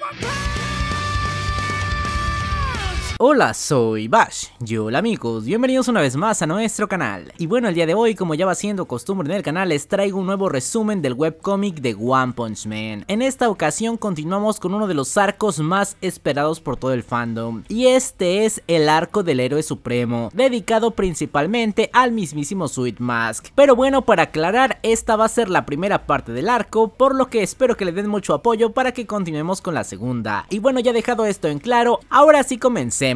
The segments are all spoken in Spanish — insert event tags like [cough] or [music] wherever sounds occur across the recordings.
my power. Hola, soy Bash. Y hola amigos, bienvenidos una vez más a nuestro canal. Y bueno, el día de hoy, como ya va siendo costumbre en el canal, les traigo un nuevo resumen del webcomic de One Punch Man. En esta ocasión continuamos con uno de los arcos más esperados por todo el fandom. Y este es el arco del héroe supremo, dedicado principalmente al mismísimo Sweet Mask. Pero bueno, para aclarar, esta va a ser la primera parte del arco, por lo que espero que le den mucho apoyo para que continuemos con la segunda. Y bueno, ya dejado esto en claro, ahora sí comencemos.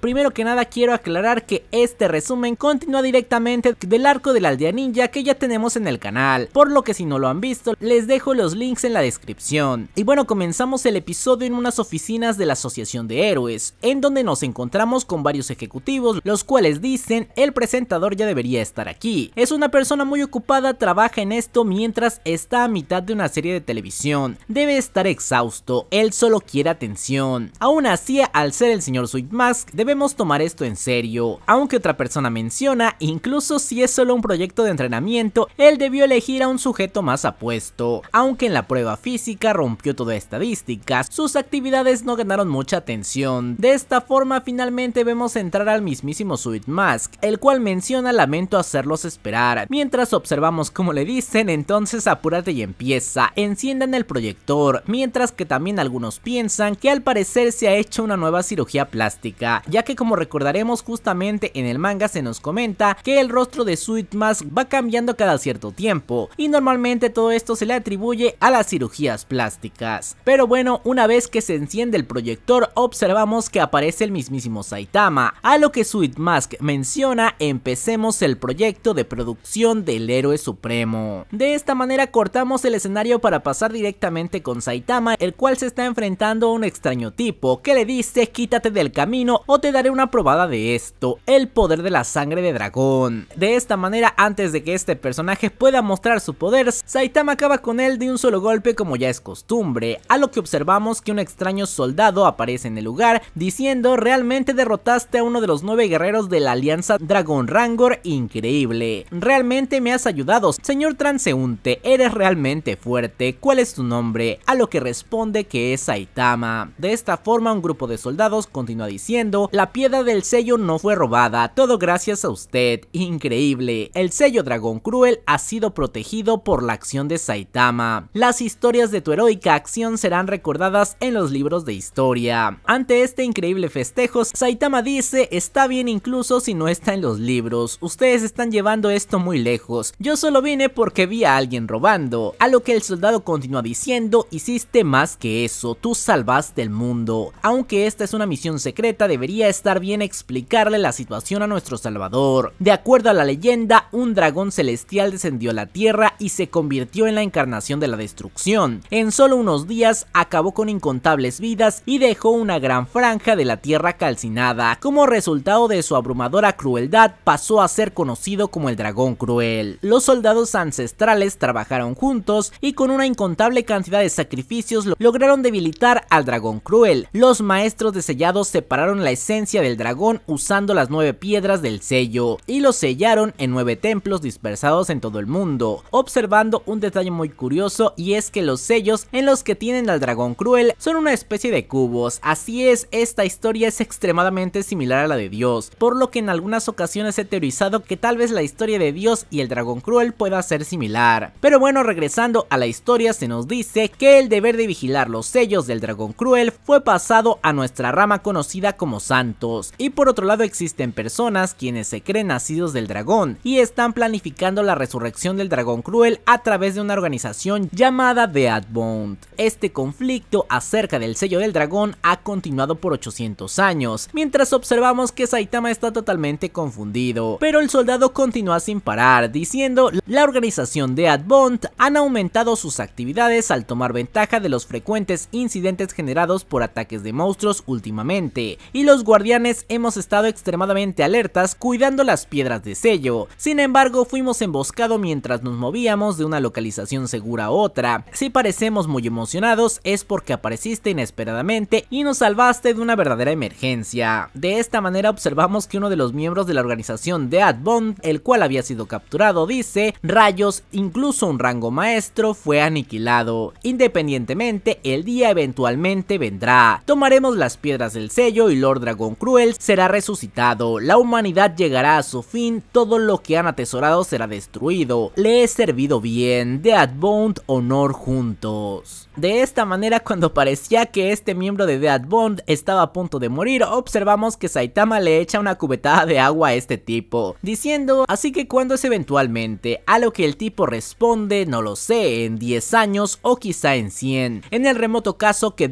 Primero que nada quiero aclarar que este resumen continúa directamente del arco de la aldea ninja que ya tenemos en el canal, por lo que si no lo han visto les dejo los links en la descripción. Y bueno comenzamos el episodio en unas oficinas de la asociación de héroes, en donde nos encontramos con varios ejecutivos los cuales dicen el presentador ya debería estar aquí. Es una persona muy ocupada, trabaja en esto mientras está a mitad de una serie de televisión, debe estar exhausto, él solo quiere atención. Aún así al ser el señor Suitman debemos tomar esto en serio, aunque otra persona menciona, incluso si es solo un proyecto de entrenamiento, él debió elegir a un sujeto más apuesto, aunque en la prueba física rompió toda estadística, sus actividades no ganaron mucha atención, de esta forma finalmente vemos entrar al mismísimo Sweet Mask el cual menciona lamento hacerlos esperar, mientras observamos cómo le dicen entonces apúrate y empieza, enciendan el proyector, mientras que también algunos piensan que al parecer se ha hecho una nueva cirugía plástica ya que como recordaremos justamente en el manga se nos comenta que el rostro de Sweet Mask va cambiando cada cierto tiempo y normalmente todo esto se le atribuye a las cirugías plásticas. Pero bueno, una vez que se enciende el proyector observamos que aparece el mismísimo Saitama, a lo que Sweet Mask menciona empecemos el proyecto de producción del héroe supremo. De esta manera cortamos el escenario para pasar directamente con Saitama, el cual se está enfrentando a un extraño tipo que le dice quítate del camino o te daré una probada de esto, el poder de la sangre de dragón. De esta manera, antes de que este personaje pueda mostrar su poder, Saitama acaba con él de un solo golpe como ya es costumbre, a lo que observamos que un extraño soldado aparece en el lugar diciendo realmente derrotaste a uno de los nueve guerreros de la alianza Dragon Rangor, increíble, realmente me has ayudado, señor transeúnte, eres realmente fuerte, ¿cuál es tu nombre? A lo que responde que es Saitama. De esta forma un grupo de soldados continúa diciendo la piedra del sello no fue robada, todo gracias a usted, increíble. El sello Dragón Cruel ha sido protegido por la acción de Saitama. Las historias de tu heroica acción serán recordadas en los libros de historia. Ante este increíble festejo, Saitama dice, está bien incluso si no está en los libros, ustedes están llevando esto muy lejos, yo solo vine porque vi a alguien robando, a lo que el soldado continúa diciendo, hiciste más que eso, tú salvaste el mundo, aunque esta es una misión secreta, debería estar bien explicarle la situación a nuestro salvador. De acuerdo a la leyenda, un dragón celestial descendió a la tierra y se convirtió en la encarnación de la destrucción. En solo unos días acabó con incontables vidas y dejó una gran franja de la tierra calcinada. Como resultado de su abrumadora crueldad, pasó a ser conocido como el dragón cruel. Los soldados ancestrales trabajaron juntos y con una incontable cantidad de sacrificios lograron debilitar al dragón cruel. Los maestros de sellados separaron la esencia del dragón usando las nueve piedras del sello y lo sellaron en nueve templos dispersados en todo el mundo, observando un detalle muy curioso y es que los sellos en los que tienen al dragón cruel son una especie de cubos, así es, esta historia es extremadamente similar a la de Dios, por lo que en algunas ocasiones he teorizado que tal vez la historia de Dios y el dragón cruel pueda ser similar. Pero bueno, regresando a la historia se nos dice que el deber de vigilar los sellos del dragón cruel fue pasado a nuestra rama conocida como santos, y por otro lado existen personas quienes se creen nacidos del dragón y están planificando la resurrección del dragón cruel a través de una organización llamada The Bond. Este conflicto acerca del sello del dragón ha continuado por 800 años, mientras observamos que Saitama está totalmente confundido, pero el soldado continúa sin parar, diciendo la organización de Adbond han aumentado sus actividades al tomar ventaja de los frecuentes incidentes generados por ataques de monstruos últimamente, y los guardianes hemos estado extremadamente alertas cuidando las piedras de sello. Sin embargo, fuimos emboscados mientras nos movíamos de una localización segura a otra. Si parecemos muy emocionados es porque apareciste inesperadamente y nos salvaste de una verdadera emergencia. De esta manera observamos que uno de los miembros de la organización de Adbond, el cual había sido capturado, dice, rayos, incluso un rango maestro fue aniquilado. Independientemente, el día eventualmente vendrá. Tomaremos las piedras del sello y Lord Dragon Cruel será resucitado, la humanidad llegará a su fin, todo lo que han atesorado será destruido, le he servido bien, Bond, honor juntos. De esta manera [laughs] cuando parecía que este miembro de Bond estaba a punto de morir, observamos que Saitama le echa una cubetada de agua a este tipo, diciendo así que cuando es eventualmente, a lo que el tipo responde no lo sé, en 10 años o quizá en 100, en el remoto caso que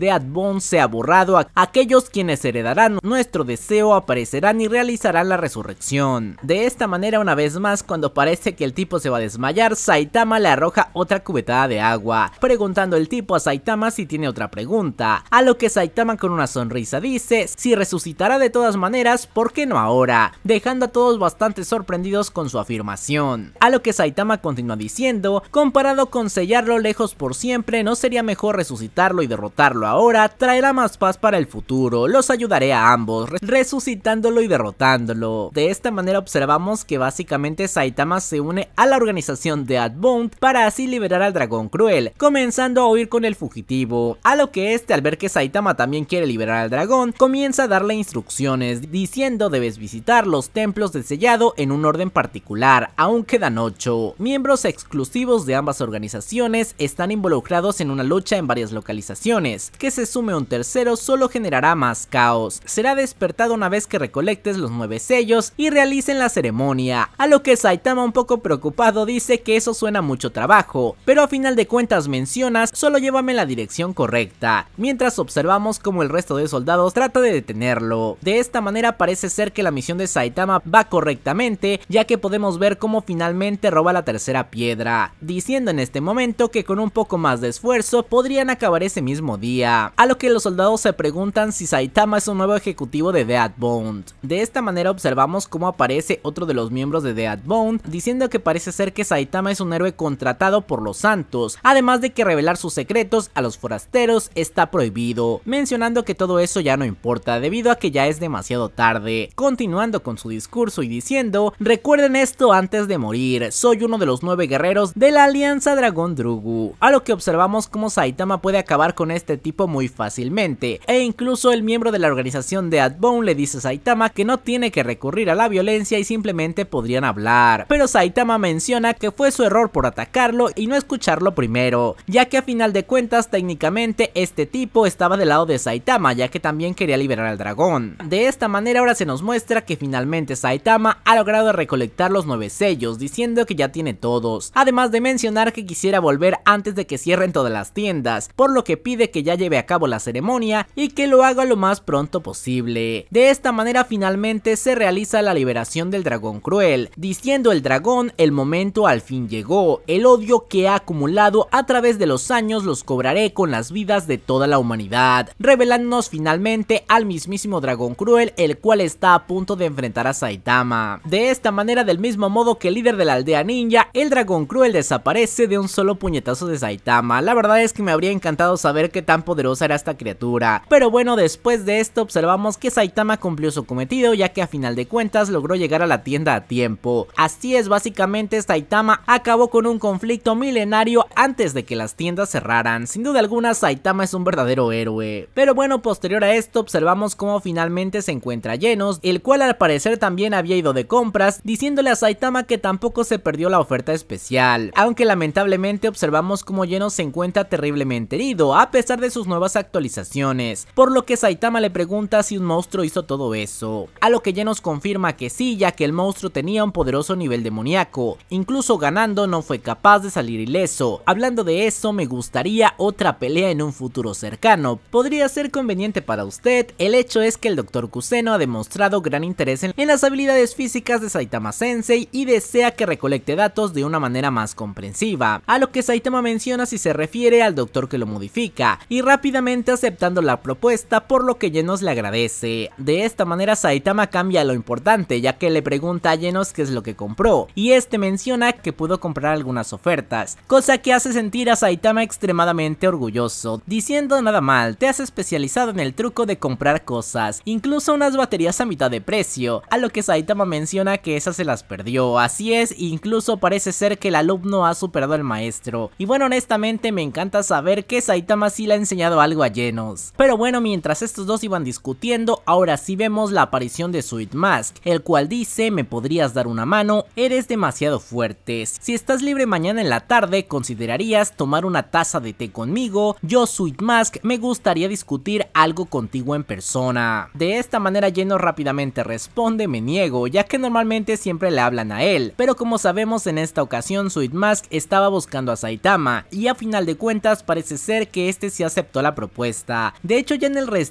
se ha borrado a aquellos quienes heredaron nuestro deseo, aparecerán y realizará la resurrección. De esta manera una vez más, cuando parece que el tipo se va a desmayar, Saitama le arroja otra cubetada de agua, preguntando el tipo a Saitama si tiene otra pregunta, a lo que Saitama con una sonrisa dice, si resucitará de todas maneras, ¿por qué no ahora? Dejando a todos bastante sorprendidos con su afirmación. A lo que Saitama continúa diciendo, comparado con sellarlo lejos por siempre, ¿no sería mejor resucitarlo y derrotarlo ahora? Traerá más paz para el futuro, los ayudará a ambos, resucitándolo y derrotándolo. De esta manera observamos que básicamente Saitama se une a la organización de Adbound para así liberar al dragón cruel, comenzando a huir con el fugitivo, a lo que este al ver que Saitama también quiere liberar al dragón, comienza a darle instrucciones, diciendo debes visitar los templos del sellado en un orden particular, aún quedan 8. Miembros exclusivos de ambas organizaciones están involucrados en una lucha en varias localizaciones, que se sume un tercero solo generará más caos Será despertado una vez que recolectes los nueve sellos y realicen la ceremonia. A lo que Saitama un poco preocupado dice que eso suena mucho trabajo, pero a final de cuentas mencionas solo llévame la dirección correcta, mientras observamos como el resto de soldados trata de detenerlo. De esta manera parece ser que la misión de Saitama va correctamente, ya que podemos ver cómo finalmente roba la tercera piedra, diciendo en este momento que con un poco más de esfuerzo podrían acabar ese mismo día. A lo que los soldados se preguntan si Saitama es un nuevo ejecutivo de Dead Bond. De esta manera observamos cómo aparece otro de los miembros de Dead Bond, diciendo que parece ser que Saitama es un héroe contratado por los santos, además de que revelar sus secretos a los forasteros está prohibido, mencionando que todo eso ya no importa debido a que ya es demasiado tarde. Continuando con su discurso y diciendo, recuerden esto antes de morir, soy uno de los nueve guerreros de la Alianza Dragón Drugu, a lo que observamos cómo Saitama puede acabar con este tipo muy fácilmente, e incluso el miembro de la organización de Adbone le dice a Saitama que no tiene que recurrir a la violencia y simplemente podrían hablar. Pero Saitama menciona que fue su error por atacarlo y no escucharlo primero, ya que a final de cuentas técnicamente este tipo estaba del lado de Saitama ya que también quería liberar al dragón. De esta manera ahora se nos muestra que finalmente Saitama ha logrado recolectar los nueve sellos diciendo que ya tiene todos, además de mencionar que quisiera volver antes de que cierren todas las tiendas, por lo que pide que ya lleve a cabo la ceremonia y que lo haga lo más pronto posible. De esta manera finalmente se realiza la liberación del dragón cruel, diciendo el dragón el momento al fin llegó, el odio que ha acumulado a través de los años los cobraré con las vidas de toda la humanidad, revelándonos finalmente al mismísimo dragón cruel el cual está a punto de enfrentar a Saitama. De esta manera del mismo modo que el líder de la aldea ninja, el dragón cruel desaparece de un solo puñetazo de Saitama, la verdad es que me habría encantado saber qué tan poderosa era esta criatura, pero bueno después de esto observamos que Saitama cumplió su cometido ya que a final de cuentas logró llegar a la tienda a tiempo. Así es, básicamente Saitama acabó con un conflicto milenario antes de que las tiendas cerraran. Sin duda alguna Saitama es un verdadero héroe. Pero bueno, posterior a esto observamos cómo finalmente se encuentra Llenos, el cual al parecer también había ido de compras, diciéndole a Saitama que tampoco se perdió la oferta especial. Aunque lamentablemente observamos cómo Llenos se encuentra terriblemente herido, a pesar de sus nuevas actualizaciones. Por lo que Saitama le pregunta pregunta si un monstruo hizo todo eso, a lo que ya nos confirma que sí, ya que el monstruo tenía un poderoso nivel demoníaco, incluso ganando no fue capaz de salir ileso. Hablando de eso, me gustaría otra pelea en un futuro cercano, podría ser conveniente para usted, el hecho es que el doctor Kuseno ha demostrado gran interés en las habilidades físicas de Saitama Sensei y desea que recolecte datos de una manera más comprensiva, a lo que Saitama menciona si se refiere al doctor que lo modifica, y rápidamente aceptando la propuesta por lo que ya nos le agradece. De esta manera Saitama cambia lo importante ya que le pregunta a Genos qué es lo que compró y este menciona que pudo comprar algunas ofertas, cosa que hace sentir a Saitama extremadamente orgulloso, diciendo nada mal, te has especializado en el truco de comprar cosas, incluso unas baterías a mitad de precio, a lo que Saitama menciona que esas se las perdió, así es, incluso parece ser que el alumno ha superado al maestro, y bueno honestamente me encanta saber que Saitama sí le ha enseñado algo a Genos. Pero bueno, mientras estos dos iban discutiendo, ahora sí vemos la aparición de Sweet Mask, el cual dice, me podrías dar una mano, eres demasiado fuerte. Si estás libre mañana en la tarde, considerarías tomar una taza de té conmigo, yo Sweet Mask me gustaría discutir algo contigo en persona. De esta manera Lleno rápidamente responde, me niego, ya que normalmente siempre le hablan a él, pero como sabemos en esta ocasión Sweet Mask estaba buscando a Saitama, y a final de cuentas parece ser que este sí aceptó la propuesta. De hecho ya en el restaurante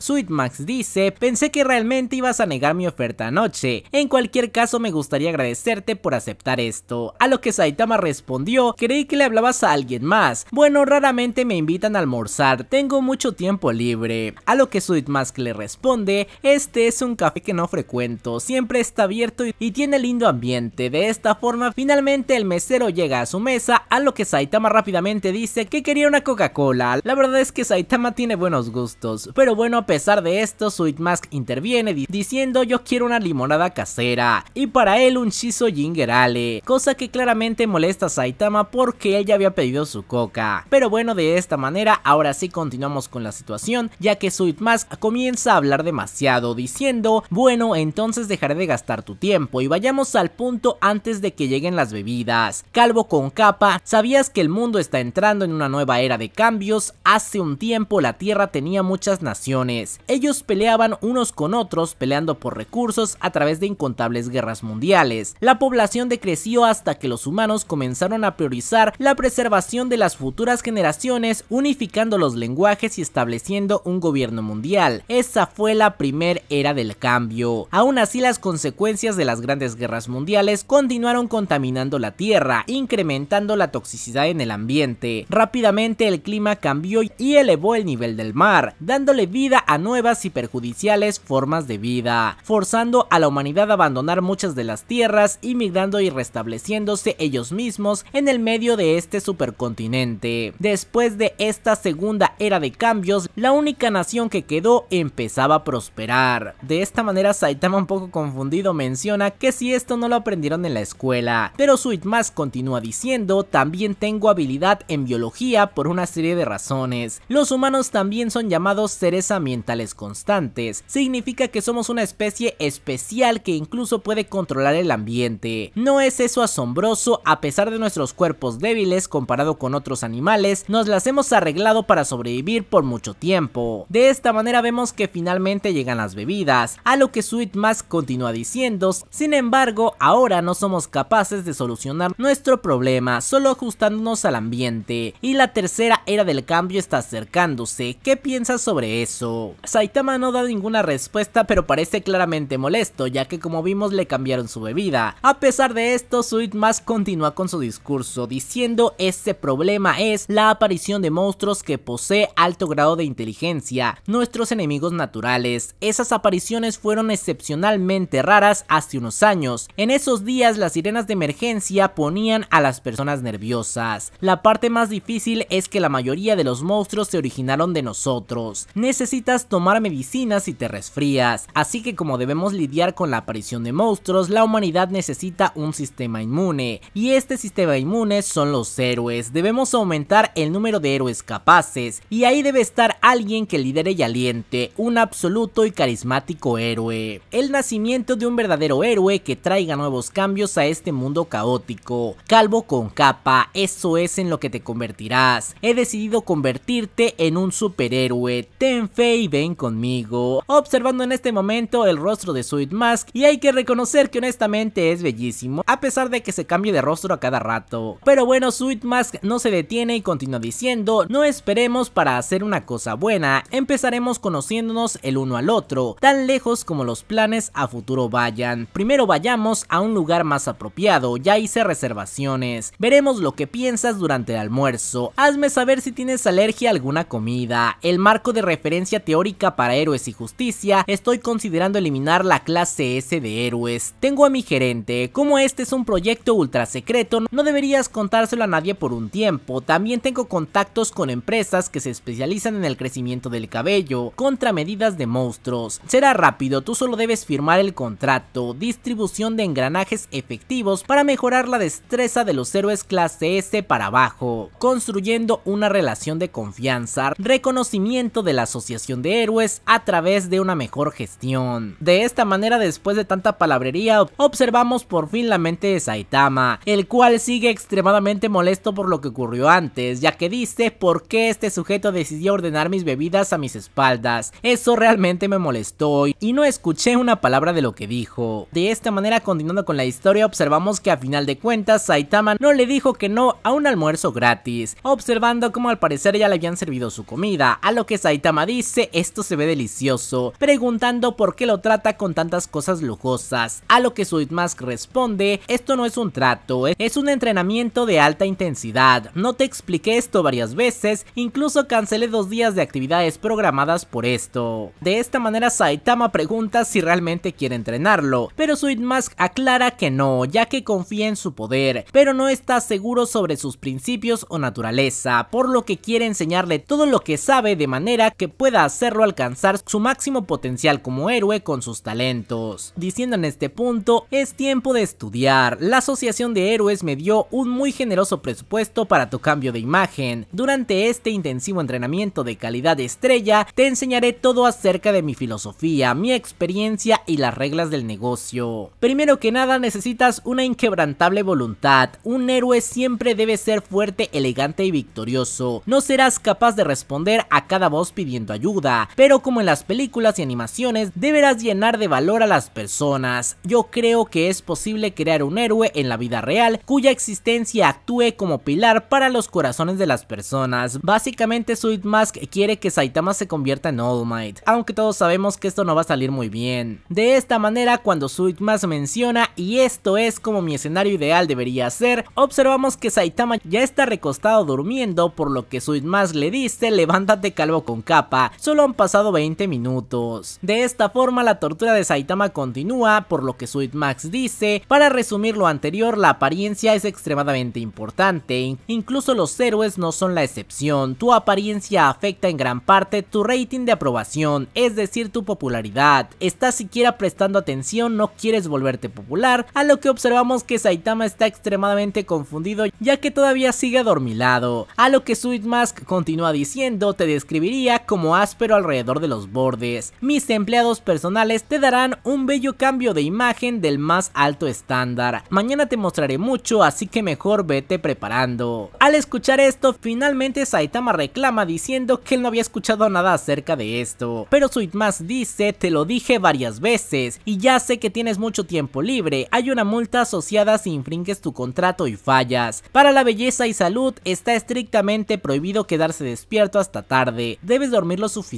Sweetmax dice, pensé que realmente ibas a negar mi oferta anoche, en cualquier caso me gustaría agradecerte por aceptar esto. A lo que Saitama respondió, creí que le hablabas a alguien más, bueno raramente me invitan a almorzar, tengo mucho tiempo libre. A lo que Sweetmax le responde, este es un café que no frecuento, siempre está abierto y tiene lindo ambiente, de esta forma finalmente el mesero llega a su mesa, a lo que Saitama rápidamente dice que quería una Coca-Cola, la verdad es que Saitama tiene buenos gustos, pero bueno a pesar de esto, Sweet Mask interviene diciendo yo quiero una limonada casera y para él un Shiso Jingerale, cosa que claramente molesta a Saitama porque él ya había pedido su coca. Pero bueno, de esta manera ahora sí continuamos con la situación ya que Sweet Mask comienza a hablar demasiado diciendo bueno entonces dejaré de gastar tu tiempo y vayamos al punto antes de que lleguen las bebidas. Calvo con capa, ¿sabías que el mundo está entrando en una nueva era de cambios? Hace un tiempo la tierra tenía muchas naciones ellos peleaban unos con otros, peleando por recursos a través de incontables guerras mundiales. La población decreció hasta que los humanos comenzaron a priorizar la preservación de las futuras generaciones, unificando los lenguajes y estableciendo un gobierno mundial. Esa fue la primer era del cambio. Aún así, las consecuencias de las grandes guerras mundiales continuaron contaminando la Tierra, incrementando la toxicidad en el ambiente. Rápidamente el clima cambió y elevó el nivel del mar, dándole vida a nuevas y perjudiciales formas de vida, forzando a la humanidad a abandonar muchas de las tierras y migrando y restableciéndose ellos mismos en el medio de este supercontinente. Después de esta segunda era de cambios, la única nación que quedó empezaba a prosperar. De esta manera Saitama un poco confundido menciona que si esto no lo aprendieron en la escuela, pero más continúa diciendo, también tengo habilidad en biología por una serie de razones. Los humanos también son llamados seres amigos constantes, significa que somos una especie especial que incluso puede controlar el ambiente. No es eso asombroso, a pesar de nuestros cuerpos débiles comparado con otros animales, nos las hemos arreglado para sobrevivir por mucho tiempo. De esta manera vemos que finalmente llegan las bebidas, a lo que Sweet más continúa diciendo, sin embargo, ahora no somos capaces de solucionar nuestro problema, solo ajustándonos al ambiente. Y la tercera era del cambio está acercándose, ¿qué piensas sobre eso? Saitama no da ninguna respuesta pero parece claramente molesto ya que como vimos le cambiaron su bebida. A pesar de esto, Sweet continúa con su discurso diciendo este problema es la aparición de monstruos que posee alto grado de inteligencia, nuestros enemigos naturales. Esas apariciones fueron excepcionalmente raras hace unos años. En esos días las sirenas de emergencia ponían a las personas nerviosas. La parte más difícil es que la mayoría de los monstruos se originaron de nosotros. Necesita tomar medicinas si te resfrías, así que como debemos lidiar con la aparición de monstruos, la humanidad necesita un sistema inmune, y este sistema inmune son los héroes, debemos aumentar el número de héroes capaces, y ahí debe estar alguien que lidere y aliente, un absoluto y carismático héroe. El nacimiento de un verdadero héroe que traiga nuevos cambios a este mundo caótico, calvo con capa, eso es en lo que te convertirás, he decidido convertirte en un superhéroe, ten fe ven conmigo, observando en este momento el rostro de Sweet Mask y hay que reconocer que honestamente es bellísimo, a pesar de que se cambie de rostro a cada rato. Pero bueno, Sweet Mask no se detiene y continúa diciendo, no esperemos para hacer una cosa buena, empezaremos conociéndonos el uno al otro, tan lejos como los planes a futuro vayan. Primero vayamos a un lugar más apropiado, ya hice reservaciones, veremos lo que piensas durante el almuerzo, hazme saber si tienes alergia a alguna comida, el marco de referencia teórica para héroes y justicia, estoy considerando eliminar la clase S de héroes. Tengo a mi gerente, como este es un proyecto ultra secreto, no deberías contárselo a nadie por un tiempo. También tengo contactos con empresas que se especializan en el crecimiento del cabello, contra medidas de monstruos. Será rápido, tú solo debes firmar el contrato, distribución de engranajes efectivos para mejorar la destreza de los héroes clase S para abajo, construyendo una relación de confianza, reconocimiento de la asociación de héroes a través de una mejor gestión. De esta manera, después de tanta palabrería, observamos por fin la mente de Saitama, el cual sigue extremadamente molesto por lo que ocurrió antes, ya que dice por qué este sujeto decidió ordenar mis bebidas a mis espaldas. Eso realmente me molestó y no escuché una palabra de lo que dijo. De esta manera, continuando con la historia, observamos que a final de cuentas Saitama no le dijo que no a un almuerzo gratis, observando como al parecer ya le habían servido su comida, a lo que Saitama dice esto se ve delicioso, preguntando por qué lo trata con tantas cosas lujosas, a lo que Mask responde, esto no es un trato, es un entrenamiento de alta intensidad, no te expliqué esto varias veces, incluso cancelé dos días de actividades programadas por esto. De esta manera Saitama pregunta si realmente quiere entrenarlo, pero Mask aclara que no, ya que confía en su poder, pero no está seguro sobre sus principios o naturaleza, por lo que quiere enseñarle todo lo que sabe de manera que pueda hacer hacerlo alcanzar su máximo potencial como héroe con sus talentos. Diciendo en este punto, es tiempo de estudiar. La Asociación de Héroes me dio un muy generoso presupuesto para tu cambio de imagen. Durante este intensivo entrenamiento de calidad estrella, te enseñaré todo acerca de mi filosofía, mi experiencia y las reglas del negocio. Primero que nada necesitas una inquebrantable voluntad. Un héroe siempre debe ser fuerte, elegante y victorioso. No serás capaz de responder a cada voz pidiendo ayuda pero como en las películas y animaciones, deberás llenar de valor a las personas. Yo creo que es posible crear un héroe en la vida real cuya existencia actúe como pilar para los corazones de las personas. Básicamente Sweet quiere que Saitama se convierta en All Might, aunque todos sabemos que esto no va a salir muy bien. De esta manera, cuando Sweet menciona, y esto es como mi escenario ideal debería ser, observamos que Saitama ya está recostado durmiendo, por lo que Sweet le dice, levántate calvo con capa solo han pasado 20 minutos. De esta forma la tortura de Saitama continúa, por lo que Sweet Max dice, para resumir lo anterior la apariencia es extremadamente importante, incluso los héroes no son la excepción, tu apariencia afecta en gran parte tu rating de aprobación, es decir tu popularidad, estás siquiera prestando atención, no quieres volverte popular, a lo que observamos que Saitama está extremadamente confundido ya que todavía sigue adormilado, a lo que Sweet Max continúa diciendo te describiría como asp pero alrededor de los bordes. Mis empleados personales te darán un bello cambio de imagen del más alto estándar. Mañana te mostraré mucho, así que mejor vete preparando. Al escuchar esto, finalmente Saitama reclama diciendo que él no había escuchado nada acerca de esto. Pero Suitmas dice, te lo dije varias veces y ya sé que tienes mucho tiempo libre. Hay una multa asociada si infringes tu contrato y fallas. Para la belleza y salud está estrictamente prohibido quedarse despierto hasta tarde. Debes dormirlo suficiente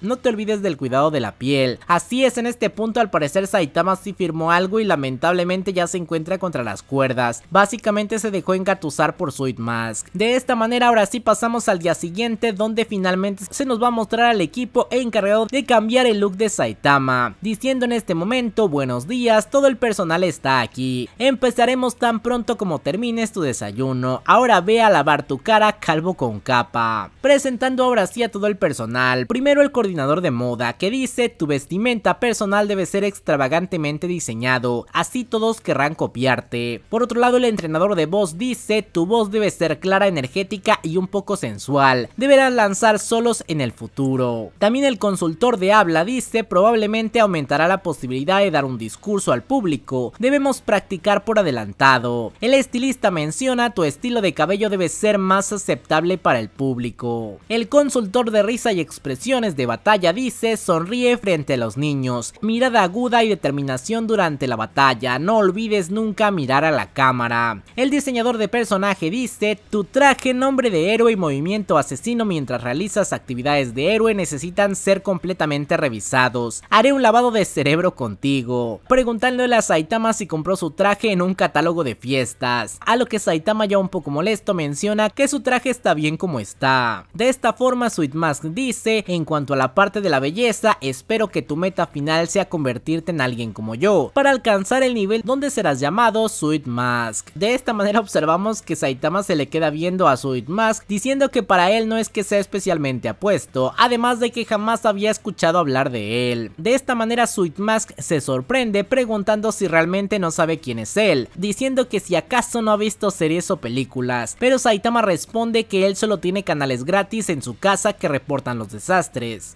no te olvides del cuidado de la piel. Así es, en este punto al parecer Saitama sí firmó algo y lamentablemente ya se encuentra contra las cuerdas. Básicamente se dejó engatusar por Sweet Mask. De esta manera ahora sí pasamos al día siguiente donde finalmente se nos va a mostrar al equipo encargado de cambiar el look de Saitama. Diciendo en este momento, buenos días, todo el personal está aquí. Empezaremos tan pronto como termines tu desayuno. Ahora ve a lavar tu cara calvo con capa. Presentando ahora sí a todo el personal. Primero el coordinador de moda que dice tu vestimenta personal debe ser extravagantemente diseñado, así todos querrán copiarte. Por otro lado el entrenador de voz dice tu voz debe ser clara, energética y un poco sensual, deberás lanzar solos en el futuro. También el consultor de habla dice probablemente aumentará la posibilidad de dar un discurso al público, debemos practicar por adelantado. El estilista menciona tu estilo de cabello debe ser más aceptable para el público. El consultor de risa y expresión de batalla dice, sonríe frente a los niños, mirada aguda y determinación durante la batalla, no olvides nunca mirar a la cámara. El diseñador de personaje dice, tu traje, nombre de héroe y movimiento asesino mientras realizas actividades de héroe necesitan ser completamente revisados. Haré un lavado de cerebro contigo. Preguntándole a Saitama si compró su traje en un catálogo de fiestas, a lo que Saitama ya un poco molesto menciona que su traje está bien como está. De esta forma Sweet Mask dice, en cuanto a la parte de la belleza, espero que tu meta final sea convertirte en alguien como yo, para alcanzar el nivel donde serás llamado Sweet Mask. De esta manera observamos que Saitama se le queda viendo a Sweet Mask, diciendo que para él no es que sea especialmente apuesto, además de que jamás había escuchado hablar de él. De esta manera Sweet Mask se sorprende preguntando si realmente no sabe quién es él, diciendo que si acaso no ha visto series o películas, pero Saitama responde que él solo tiene canales gratis en su casa que reportan los desastres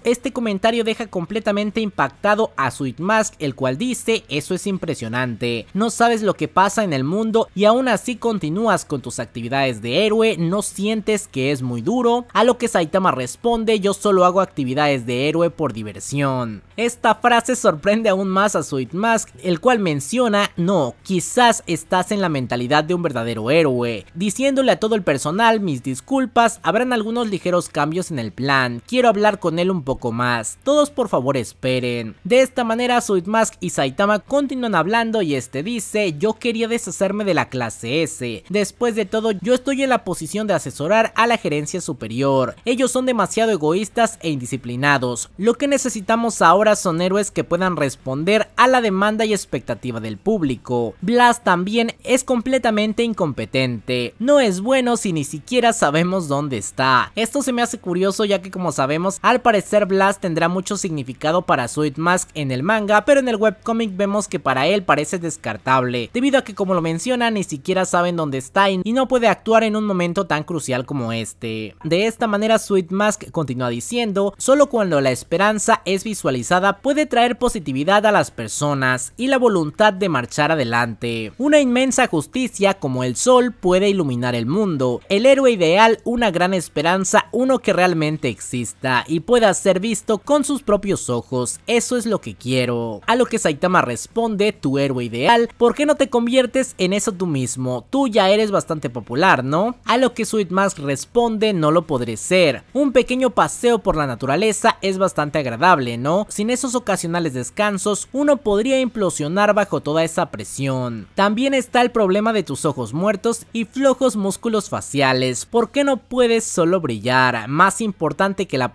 este comentario deja completamente impactado a Mask el cual dice, eso es impresionante, no sabes lo que pasa en el mundo y aún así continúas con tus actividades de héroe, no sientes que es muy duro, a lo que Saitama responde, yo solo hago actividades de héroe por diversión. Esta frase sorprende aún más a Mask el cual menciona, no, quizás estás en la mentalidad de un verdadero héroe, diciéndole a todo el personal, mis disculpas, habrán algunos ligeros cambios en el plan, quiero hablar con él un poco más. Todos por favor esperen. De esta manera Suit Mask y Saitama continúan hablando y este dice, yo quería deshacerme de la clase S. Después de todo yo estoy en la posición de asesorar a la gerencia superior. Ellos son demasiado egoístas e indisciplinados. Lo que necesitamos ahora son héroes que puedan responder a la demanda y expectativa del público. Blast también es completamente incompetente. No es bueno si ni siquiera sabemos dónde está. Esto se me hace curioso ya que como sabemos al parecer Blast tendrá mucho significado para Sweet Mask en el manga, pero en el webcomic vemos que para él parece descartable, debido a que como lo menciona ni siquiera saben dónde está y no puede actuar en un momento tan crucial como este. De esta manera Sweet Mask continúa diciendo, solo cuando la esperanza es visualizada puede traer positividad a las personas y la voluntad de marchar adelante. Una inmensa justicia como el sol puede iluminar el mundo, el héroe ideal una gran esperanza, uno que realmente exista y pueda ser visto con sus propios ojos, eso es lo que quiero. A lo que Saitama responde, tu héroe ideal, ¿por qué no te conviertes en eso tú mismo? Tú ya eres bastante popular, ¿no? A lo que Sweet responde, no lo podré ser. Un pequeño paseo por la naturaleza es bastante agradable, ¿no? Sin esos ocasionales descansos, uno podría implosionar bajo toda esa presión. También está el problema de tus ojos muertos y flojos músculos faciales. ¿Por qué no puedes solo brillar? Más importante que la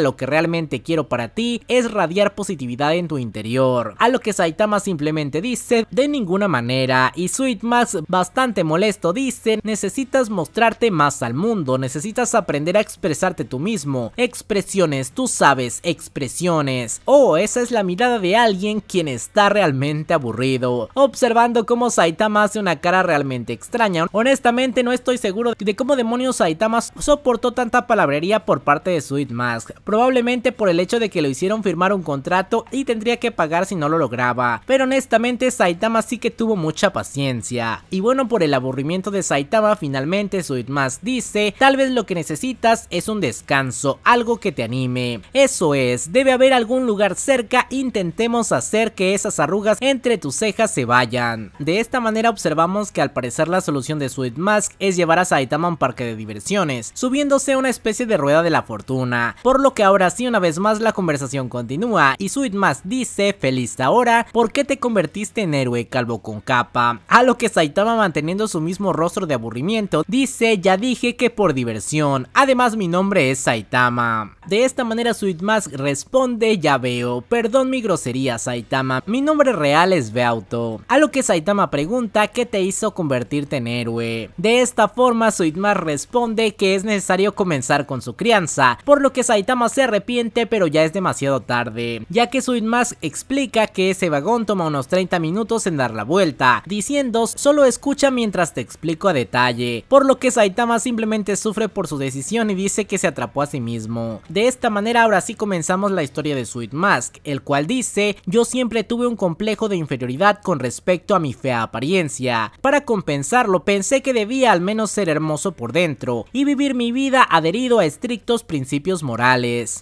lo que realmente quiero para ti es radiar positividad en tu interior. A lo que Saitama simplemente dice, de ninguna manera. Y Max bastante molesto, dice, necesitas mostrarte más al mundo, necesitas aprender a expresarte tú mismo. Expresiones, tú sabes, expresiones. Oh, esa es la mirada de alguien quien está realmente aburrido. Observando cómo Saitama hace una cara realmente extraña. Honestamente no estoy seguro de cómo demonios Saitama soportó tanta palabrería por parte de Max probablemente por el hecho de que lo hicieron firmar un contrato y tendría que pagar si no lo lograba, pero honestamente Saitama sí que tuvo mucha paciencia. Y bueno, por el aburrimiento de Saitama, finalmente Suitmask dice, tal vez lo que necesitas es un descanso, algo que te anime. Eso es, debe haber algún lugar cerca, intentemos hacer que esas arrugas entre tus cejas se vayan. De esta manera observamos que al parecer la solución de Sweet Mask es llevar a Saitama a un parque de diversiones, subiéndose a una especie de rueda de la fortuna por lo que ahora sí una vez más la conversación continúa y Suitmas dice, feliz ahora, ¿por qué te convertiste en héroe calvo con capa? A lo que Saitama manteniendo su mismo rostro de aburrimiento, dice, ya dije que por diversión, además mi nombre es Saitama. De esta manera Suitmas responde, ya veo, perdón mi grosería Saitama, mi nombre real es Beauto. A lo que Saitama pregunta, ¿qué te hizo convertirte en héroe? De esta forma Suitmas responde que es necesario comenzar con su crianza, por lo que Saitama se arrepiente pero ya es demasiado tarde, ya que Mask explica que ese vagón toma unos 30 minutos en dar la vuelta, diciendo solo escucha mientras te explico a detalle, por lo que Saitama simplemente sufre por su decisión y dice que se atrapó a sí mismo. De esta manera ahora sí comenzamos la historia de Sweet Mask el cual dice, yo siempre tuve un complejo de inferioridad con respecto a mi fea apariencia, para compensarlo pensé que debía al menos ser hermoso por dentro y vivir mi vida adherido a estrictos principios morales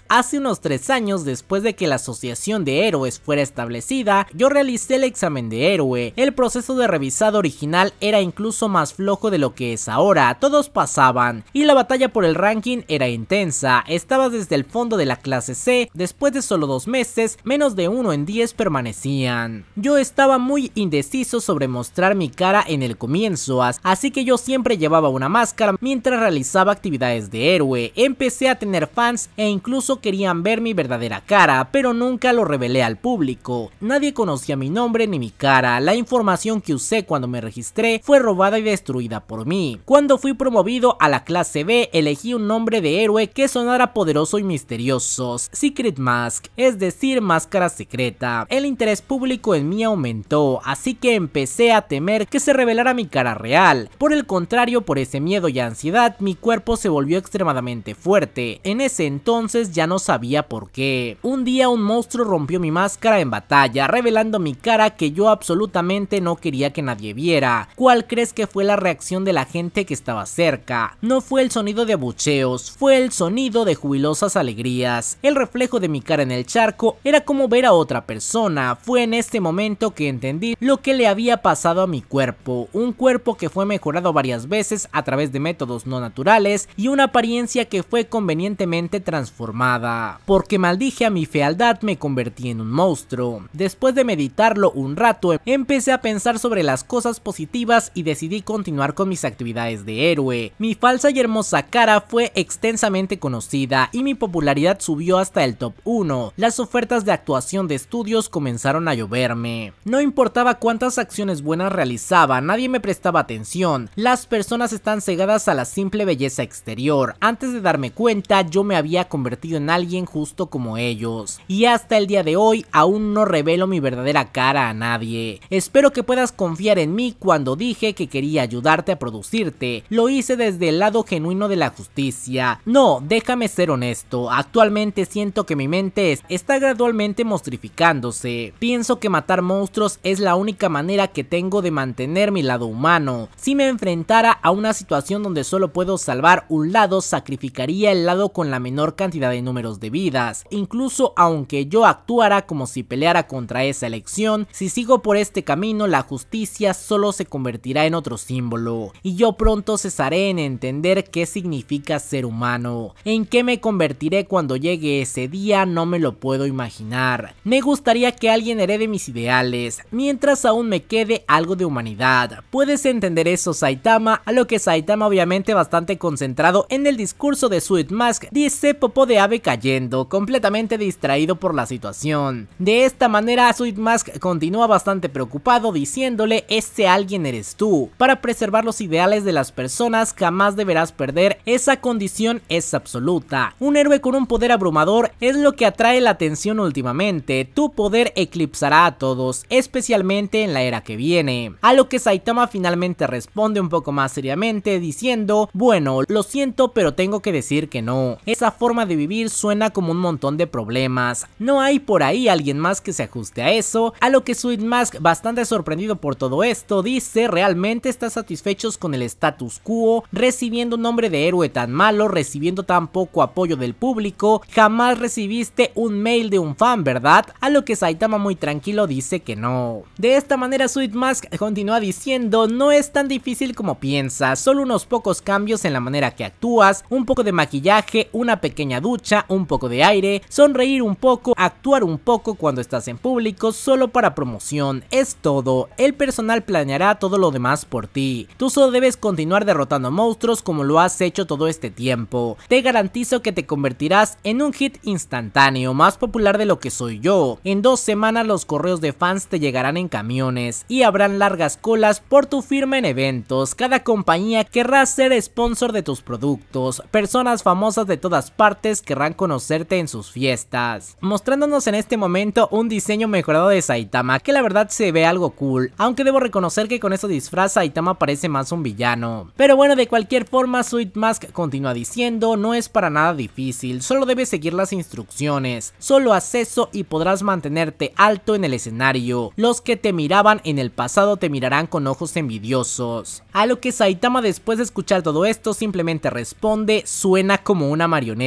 Hace unos tres años después de que la Asociación de Héroes fuera establecida, yo realicé el examen de héroe. El proceso de revisado original era incluso más flojo de lo que es ahora, todos pasaban, y la batalla por el ranking era intensa, estaba desde el fondo de la clase C, después de solo dos meses, menos de uno en 10 permanecían. Yo estaba muy indeciso sobre mostrar mi cara en el comienzo, así que yo siempre llevaba una máscara mientras realizaba actividades de héroe. Empecé a tener fans e incluso querían ver mi verdadera cara, pero nunca lo revelé al público. Nadie conocía mi nombre ni mi cara, la información que usé cuando me registré fue robada y destruida por mí. Cuando fui promovido a la clase B, elegí un nombre de héroe que sonara poderoso y misterioso, Secret Mask, es decir, máscara secreta. El interés público en mí aumentó, así que empecé a temer que se revelara mi cara real. Por el contrario, por ese miedo y ansiedad, mi cuerpo se volvió extremadamente fuerte. En ese entonces ya no sabía por qué. Un día un monstruo rompió mi máscara en batalla, revelando mi cara que yo absolutamente no quería que nadie viera. ¿Cuál crees que fue la reacción de la gente que estaba cerca? No fue el sonido de abucheos, fue el sonido de jubilosas alegrías. El reflejo de mi cara en el charco era como ver a otra persona. Fue en este momento que entendí lo que le había pasado a mi cuerpo, un cuerpo que fue mejorado varias veces a través de métodos no naturales y una apariencia que fue convenientemente transformada, porque maldije a mi fealdad me convertí en un monstruo. Después de meditarlo un rato, empecé a pensar sobre las cosas positivas y decidí continuar con mis actividades de héroe. Mi falsa y hermosa cara fue extensamente conocida y mi popularidad subió hasta el top 1. Las ofertas de actuación de estudios comenzaron a lloverme. No importaba cuántas acciones buenas realizaba, nadie me prestaba atención. Las personas están cegadas a la simple belleza exterior. Antes de darme cuenta, yo me había había convertido en alguien justo como ellos. Y hasta el día de hoy aún no revelo mi verdadera cara a nadie. Espero que puedas confiar en mí cuando dije que quería ayudarte a producirte. Lo hice desde el lado genuino de la justicia. No, déjame ser honesto. Actualmente siento que mi mente está gradualmente mostrificándose. Pienso que matar monstruos es la única manera que tengo de mantener mi lado humano. Si me enfrentara a una situación donde solo puedo salvar un lado, sacrificaría el lado con la menor cantidad de números de vidas, incluso aunque yo actuara como si peleara contra esa elección, si sigo por este camino la justicia solo se convertirá en otro símbolo, y yo pronto cesaré en entender qué significa ser humano, en qué me convertiré cuando llegue ese día no me lo puedo imaginar, me gustaría que alguien herede mis ideales, mientras aún me quede algo de humanidad, puedes entender eso Saitama, a lo que Saitama obviamente bastante concentrado en el discurso de Sweet Mask dice popo popó de ave cayendo, completamente distraído por la situación. De esta manera, Sweet Mask continúa bastante preocupado diciéndole ese alguien eres tú. Para preservar los ideales de las personas jamás deberás perder, esa condición es absoluta. Un héroe con un poder abrumador es lo que atrae la atención últimamente, tu poder eclipsará a todos, especialmente en la era que viene. A lo que Saitama finalmente responde un poco más seriamente diciendo, bueno, lo siento pero tengo que decir que no. Esa forma de vivir suena como un montón de problemas. No hay por ahí alguien más que se ajuste a eso, a lo que Sweet Mask, bastante sorprendido por todo esto, dice realmente está satisfechos con el status quo, recibiendo un nombre de héroe tan malo, recibiendo tan poco apoyo del público, jamás recibiste un mail de un fan, ¿verdad? A lo que Saitama muy tranquilo dice que no. De esta manera Sweet Mask continúa diciendo, no es tan difícil como piensas, solo unos pocos cambios en la manera que actúas, un poco de maquillaje, una pequeña ducha, un poco de aire, sonreír un poco, actuar un poco cuando estás en público solo para promoción, es todo, el personal planeará todo lo demás por ti, tú solo debes continuar derrotando monstruos como lo has hecho todo este tiempo, te garantizo que te convertirás en un hit instantáneo más popular de lo que soy yo, en dos semanas los correos de fans te llegarán en camiones y habrán largas colas por tu firma en eventos, cada compañía querrá ser sponsor de tus productos, personas famosas de todas partes querrán conocerte en sus fiestas. Mostrándonos en este momento un diseño mejorado de Saitama, que la verdad se ve algo cool, aunque debo reconocer que con ese disfraz Saitama parece más un villano. Pero bueno, de cualquier forma, Sweet Mask continúa diciendo, no es para nada difícil, solo debes seguir las instrucciones, solo haz eso y podrás mantenerte alto en el escenario. Los que te miraban en el pasado te mirarán con ojos envidiosos. A lo que Saitama después de escuchar todo esto simplemente responde, suena como una marioneta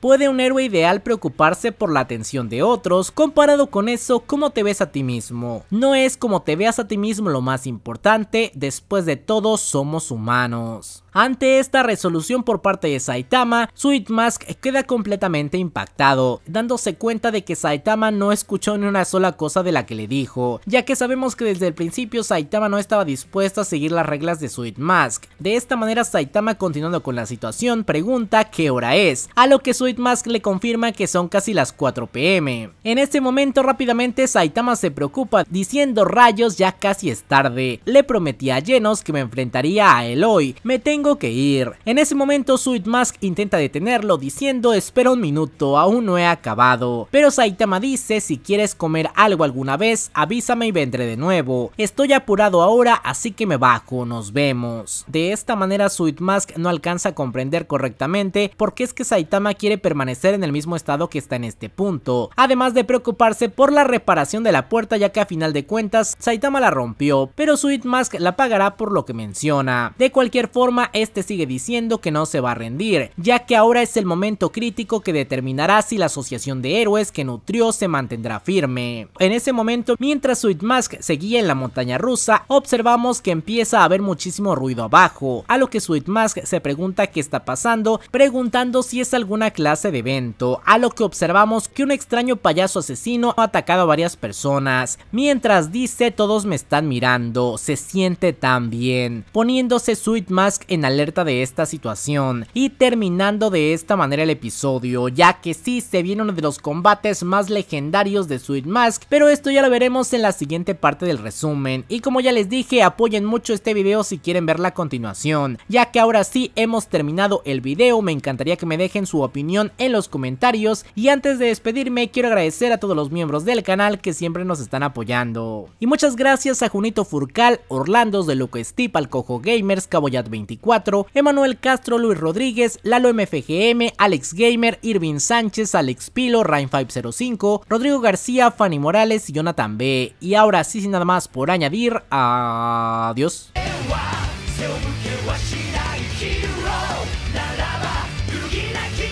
¿Puede un héroe ideal preocuparse por la atención de otros? Comparado con eso, ¿cómo te ves a ti mismo? No es como te veas a ti mismo lo más importante, después de todo somos humanos. Ante esta resolución por parte de Saitama, Sweet Mask queda completamente impactado, dándose cuenta de que Saitama no escuchó ni una sola cosa de la que le dijo, ya que sabemos que desde el principio Saitama no estaba dispuesta a seguir las reglas de Sweet Mask. De esta manera Saitama continuando con la situación pregunta qué hora es, a lo que Sweet Mask le confirma que son casi las 4 pm. En este momento rápidamente Saitama se preocupa diciendo rayos ya casi es tarde, le prometí a Genos que me enfrentaría a Eloy, me tengo que ir. En ese momento Sweet Mask intenta detenerlo diciendo espera un minuto, aún no he acabado. Pero Saitama dice si quieres comer algo alguna vez avísame y vendré de nuevo. Estoy apurado ahora así que me bajo, nos vemos. De esta manera Sweet Mask no alcanza a comprender correctamente por qué es que Saitama quiere permanecer en el mismo estado que está en este punto. Además de preocuparse por la reparación de la puerta ya que a final de cuentas Saitama la rompió, pero Sweet Mask la pagará por lo que menciona. De cualquier forma, este sigue diciendo que no se va a rendir, ya que ahora es el momento crítico que determinará si la asociación de héroes que nutrió se mantendrá firme. En ese momento, mientras Sweet Mask seguía en la montaña rusa, observamos que empieza a haber muchísimo ruido abajo, a lo que Sweet Mask se pregunta qué está pasando, preguntando si es alguna clase de evento, a lo que observamos que un extraño payaso asesino ha atacado a varias personas, mientras dice todos me están mirando, se siente tan bien, poniéndose Sweet Mask en alerta de esta situación y terminando de esta manera el episodio, ya que sí se viene uno de los combates más legendarios de Sweet Mask, pero esto ya lo veremos en la siguiente parte del resumen. Y como ya les dije, apoyen mucho este video si quieren ver la continuación, ya que ahora sí hemos terminado el video, me encantaría que me dejen su opinión en los comentarios y antes de despedirme quiero agradecer a todos los miembros del canal que siempre nos están apoyando. Y muchas gracias a Junito Furcal, Orlandos de Loco Steve, Alcojo Gamers, Caboyat 24, Emanuel Castro, Luis Rodríguez, Lalo MFGM, Alex Gamer, Irving Sánchez, Alex Pilo, Rain505, Rodrigo García, Fanny Morales y Jonathan B. Y ahora sí, sin nada más por añadir, adiós.